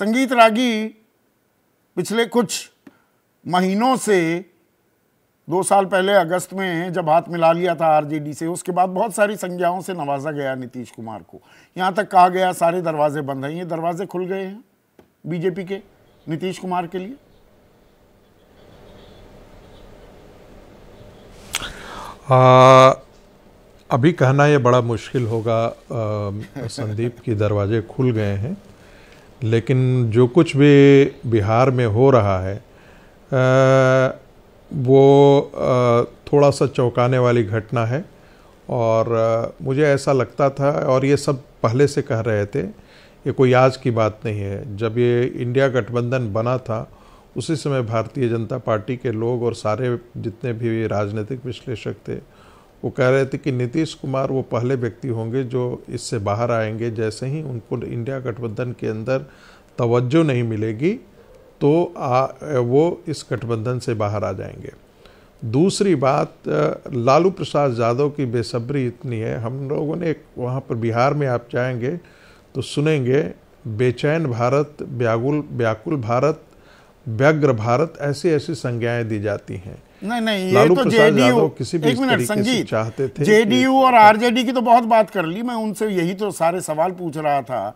संगीत रागी पिछले कुछ महीनों से दो साल पहले अगस्त में जब हाथ मिला लिया था आरजेडी से उसके बाद बहुत सारी संज्ञाओं से नवाजा गया नीतीश कुमार को यहाँ तक कहा गया सारे दरवाजे बंद हैं ये दरवाजे खुल गए हैं बीजेपी के नीतीश कुमार के लिए आ, अभी कहना ये बड़ा मुश्किल होगा संदीप की दरवाजे खुल गए हैं लेकिन जो कुछ भी बिहार में हो रहा है आ, वो आ, थोड़ा सा चौंकाने वाली घटना है और आ, मुझे ऐसा लगता था और ये सब पहले से कह रहे थे ये कोई आज की बात नहीं है जब ये इंडिया गठबंधन बना था उसी समय भारतीय जनता पार्टी के लोग और सारे जितने भी राजनीतिक विश्लेषक थे वो कह रहे थे कि नीतीश कुमार वो पहले व्यक्ति होंगे जो इससे बाहर आएंगे जैसे ही उनको इंडिया गठबंधन के अंदर तवज्जो नहीं मिलेगी तो आ, वो इस गठबंधन से बाहर आ जाएंगे दूसरी बात लालू प्रसाद यादव की बेसब्री इतनी है हम लोगों ने वहाँ पर बिहार में आप जाएंगे तो सुनेंगे बेचैन भारत व्याकुल व्याकुल भारत व्यग्र भारत ऐसी ऐसी संज्ञाएं दी जाती हैं नहीं नहीं ये तो जेडीयू किसी भी एक मिनट संजीव चाहते थे जेडीयू और आरजेडी की तो बहुत बात कर ली मैं उनसे यही तो सारे सवाल पूछ रहा था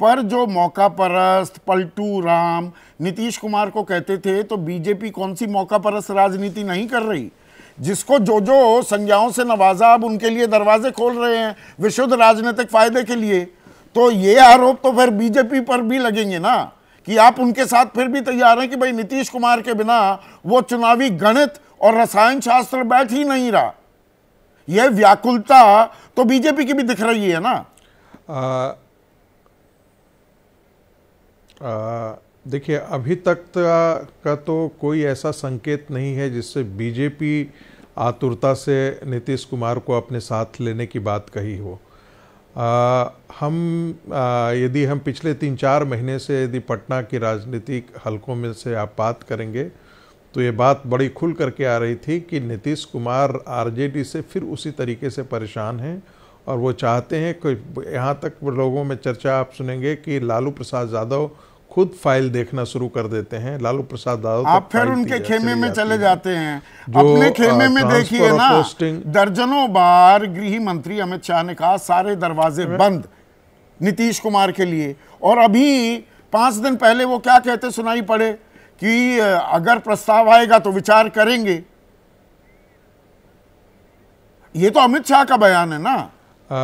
पर जो मौका परस्त पलटू राम नीतीश कुमार को कहते थे तो बीजेपी कौन सी मौका परस्त राजनीति नहीं कर रही जिसको जो जो संज्ञाओं से नवाजा अब उनके लिए दरवाजे खोल रहे हैं विशुद्ध राजनीतिक फायदे के लिए तो ये आरोप तो फिर बीजेपी पर भी लगेंगे ना कि आप उनके साथ फिर भी तैयार हैं कि भाई नीतीश कुमार के बिना वो चुनावी गणित और रसायन शास्त्र बैठ ही नहीं रहा यह व्याकुलता तो बीजेपी की भी दिख रही है ना देखिए अभी तक का तो कोई ऐसा संकेत नहीं है जिससे बीजेपी आतुरता से नीतीश कुमार को अपने साथ लेने की बात कही हो आ, हम आ, यदि हम पिछले तीन चार महीने से यदि पटना की राजनीतिक हलकों में से आप बात करेंगे तो ये बात बड़ी खुल करके आ रही थी कि नीतीश कुमार आरजेडी से फिर उसी तरीके से परेशान हैं और वो चाहते हैं कि यहाँ तक लोगों में चर्चा आप सुनेंगे कि लालू प्रसाद यादव खुद फाइल देखना शुरू कर देते हैं लालू प्रसाद यादव तो आप फिर उनके खेमे में चले जाते हैं अपने खेमे में देखिए ना दर्जनों बार गृह मंत्री अमित शाह ने कहा सारे दरवाजे बंद नीतीश कुमार के लिए और अभी पांच दिन पहले वो क्या कहते सुनाई पड़े कि अगर प्रस्ताव आएगा तो विचार करेंगे ये तो अमित शाह का बयान है ना आ,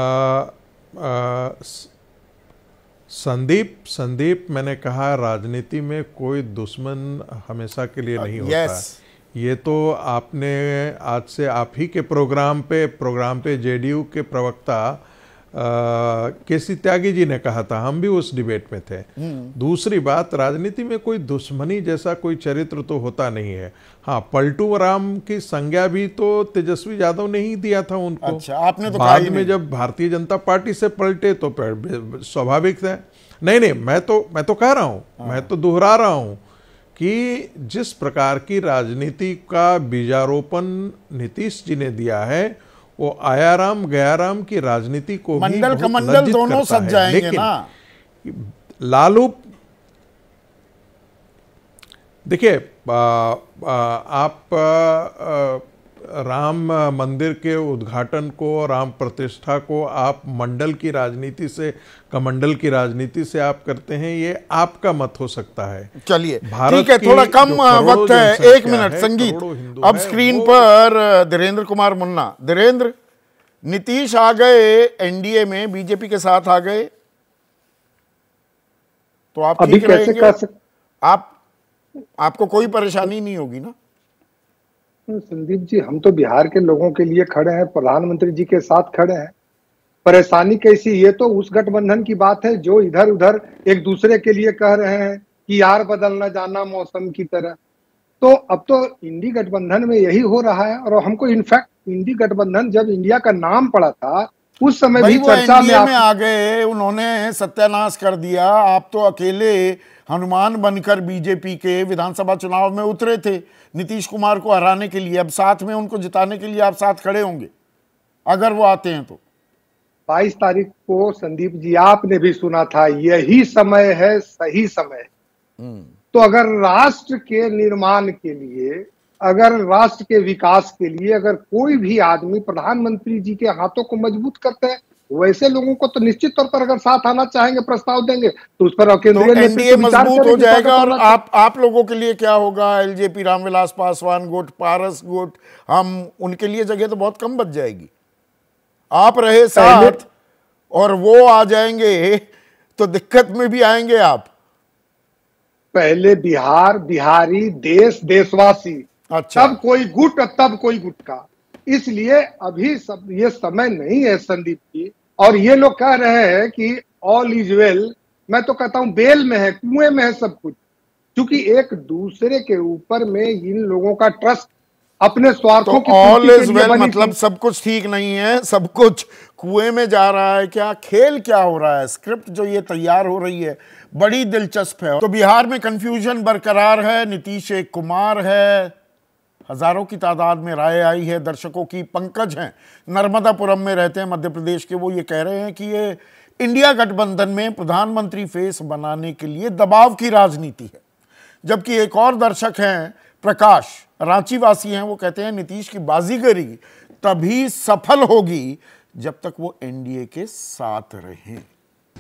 आ, संदीप संदीप मैंने कहा राजनीति में कोई दुश्मन हमेशा के लिए नहीं uh, होता yes. ये तो आपने आज से आप ही के प्रोग्राम पे प्रोग्राम पे जेडीयू के प्रवक्ता के सी त्यागी जी ने कहा था हम भी उस डिबेट में थे हम्म। दूसरी बात राजनीति में कोई दुश्मनी जैसा कोई चरित्र तो होता नहीं है हाँ पलटू राम की संज्ञा भी तो तेजस्वी यादव ने ही दिया था उनको अच्छा, आपने तो बाद में जब भारतीय जनता पार्टी से पलटे तो स्वाभाविक है नहीं नहीं मैं तो मैं तो कह रहा हूँ हाँ। मैं तो दोहरा रहा हूँ कि जिस प्रकार की राजनीति का बीजारोपण नीतीश जी ने दिया है वो आयाराम गयाराम की राजनीति को मंडल कमंडल मंडल दोनों सब जाएंगे लेकिन ना लालू देखिए आप आ, आ, राम मंदिर के उद्घाटन को राम प्रतिष्ठा को आप मंडल की राजनीति से कमंडल की राजनीति से आप करते हैं ये आपका मत हो सकता है चलिए ठीक है थोड़ा कम वक्त है एक मिनट संगीत अब स्क्रीन पर धीरेन्द्र कुमार मुन्ना धीरेन्द्र नीतीश आ गए एनडीए में बीजेपी के साथ आ गए तो आप ठीक रहेंगे आप आपको कोई परेशानी नहीं होगी ना संदीप जी हम तो बिहार के लोगों के लिए खड़े हैं प्रधानमंत्री जी के साथ खड़े हैं परेशानी कैसी ये तो उस गठबंधन की बात है जो इधर उधर एक दूसरे के लिए कह रहे हैं कि यार बदलना जाना मौसम की तरह तो अब तो इंडी गठबंधन में यही हो रहा है और हमको इनफैक्ट इंडी गठबंधन जब इंडिया का नाम पड़ा था उस समय भी चर्चा में, आप... में आ गए उन्होंने सत्यानाश कर दिया आप तो अकेले हनुमान बनकर बीजेपी के विधानसभा चुनाव में उतरे थे नीतीश कुमार को हराने के लिए अब साथ में उनको जिताने के लिए आप साथ खड़े होंगे अगर वो आते हैं तो 22 तारीख को संदीप जी आपने भी सुना था यही समय है सही समय हम्म। तो अगर राष्ट्र के निर्माण के लिए अगर राष्ट्र के विकास के लिए अगर कोई भी आदमी प्रधानमंत्री जी के हाथों को मजबूत करते हैं वैसे लोगों को तो निश्चित तौर पर अगर साथ आना चाहेंगे प्रस्ताव देंगे तो उस पर केंद्रीय तो एनडीए मजबूत हो जाएगा और आप आप लोगों के लिए क्या होगा एलजेपी रामविलास पासवान गुट पारस गुट हम उनके लिए जगह तो बहुत कम बच जाएगी आप रहे साथ और वो आ जाएंगे तो दिक्कत में भी आएंगे आप पहले बिहार बिहारी देश देशवासी अच्छा तब कोई गुट तब कोई गुटका इसलिए अभी सब ये समय नहीं है संदीप जी और ये लोग कह रहे हैं कि ऑल इज वेल मैं तो कहता हूँ बेल में है कुएं में है सब कुछ क्योंकि एक दूसरे के ऊपर में इन लोगों का ट्रस्ट अपने स्वार्थों तो ऑल इज वेल मतलब सब कुछ ठीक नहीं है सब कुछ कुएं में जा रहा है क्या खेल क्या हो रहा है स्क्रिप्ट जो ये तैयार हो रही है बड़ी दिलचस्प है तो बिहार में कंफ्यूजन बरकरार है नीतीश कुमार है हज़ारों की तादाद में राय आई है दर्शकों की पंकज हैं नर्मदापुरम में रहते हैं मध्य प्रदेश के वो ये कह रहे हैं कि ये इंडिया गठबंधन में प्रधानमंत्री फेस बनाने के लिए दबाव की राजनीति है जबकि एक और दर्शक हैं प्रकाश रांची वासी हैं वो कहते हैं नीतीश की बाजीगरी तभी सफल होगी जब तक वो एनडीए के साथ रहें